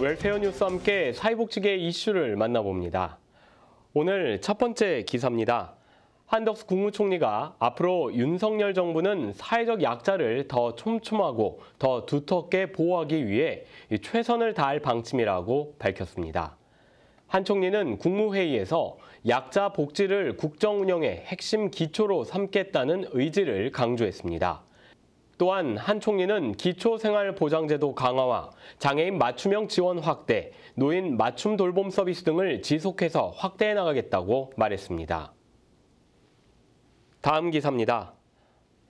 웰페어 뉴스 와 함께 사회복지계 이슈를 만나봅니다. 오늘 첫 번째 기사입니다. 한덕수 국무총리가 앞으로 윤석열 정부는 사회적 약자를 더 촘촘하고 더 두텁게 보호하기 위해 최선을 다할 방침이라고 밝혔습니다. 한 총리는 국무회의에서 약자 복지를 국정 운영의 핵심 기초로 삼겠다는 의지를 강조했습니다. 또한 한 총리는 기초생활보장제도 강화와 장애인 맞춤형 지원 확대, 노인 맞춤 돌봄 서비스 등을 지속해서 확대해 나가겠다고 말했습니다. 다음 기사입니다.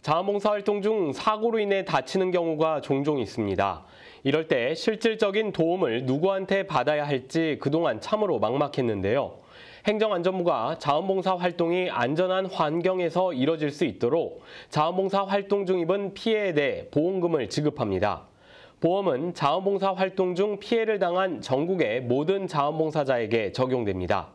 자원봉사활동 중 사고로 인해 다치는 경우가 종종 있습니다. 이럴 때 실질적인 도움을 누구한테 받아야 할지 그동안 참으로 막막했는데요. 행정안전부가 자원봉사 활동이 안전한 환경에서 이뤄질 수 있도록 자원봉사 활동 중입은 피해에 대해 보험금을 지급합니다. 보험은 자원봉사 활동 중 피해를 당한 전국의 모든 자원봉사자에게 적용됩니다.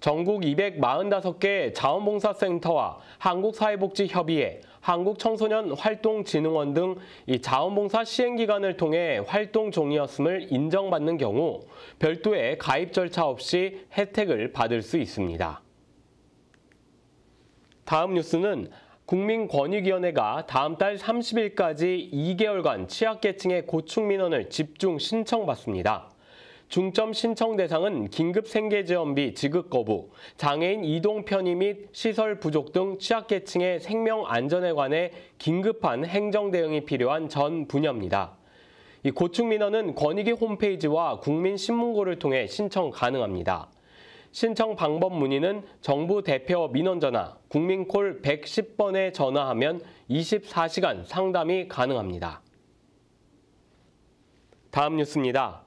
전국 245개 자원봉사센터와 한국사회복지협의회, 한국청소년활동진흥원 등이 자원봉사 시행기관을 통해 활동 종이었음을 인정받는 경우 별도의 가입 절차 없이 혜택을 받을 수 있습니다. 다음 뉴스는 국민권익위원회가 다음 달 30일까지 2개월간 취약계층의 고충 민원을 집중 신청받습니다. 중점 신청 대상은 긴급 생계지원비 지급 거부, 장애인 이동 편의 및 시설 부족 등 취약계층의 생명 안전에 관해 긴급한 행정 대응이 필요한 전 분야입니다. 이 고충 민원은 권익위 홈페이지와 국민신문고를 통해 신청 가능합니다. 신청 방법 문의는 정부 대표 민원 전화, 국민콜 110번에 전화하면 24시간 상담이 가능합니다. 다음 뉴스입니다.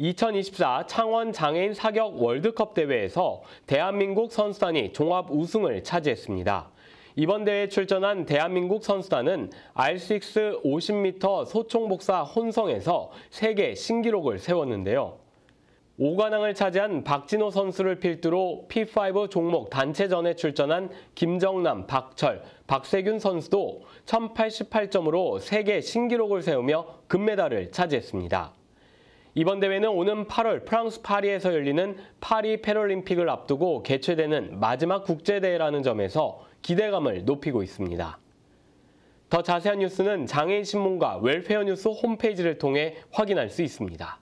2024 창원 장애인 사격 월드컵 대회에서 대한민국 선수단이 종합 우승을 차지했습니다. 이번 대회에 출전한 대한민국 선수단은 R6 50m 소총복사 혼성에서 세계 신기록을 세웠는데요. 5관왕을 차지한 박진호 선수를 필두로 P5 종목 단체전에 출전한 김정남, 박철, 박세균 선수도 1088점으로 세계 신기록을 세우며 금메달을 차지했습니다. 이번 대회는 오는 8월 프랑스 파리에서 열리는 파리 패럴림픽을 앞두고 개최되는 마지막 국제대회라는 점에서 기대감을 높이고 있습니다. 더 자세한 뉴스는 장애인신문과 웰페어뉴스 홈페이지를 통해 확인할 수 있습니다.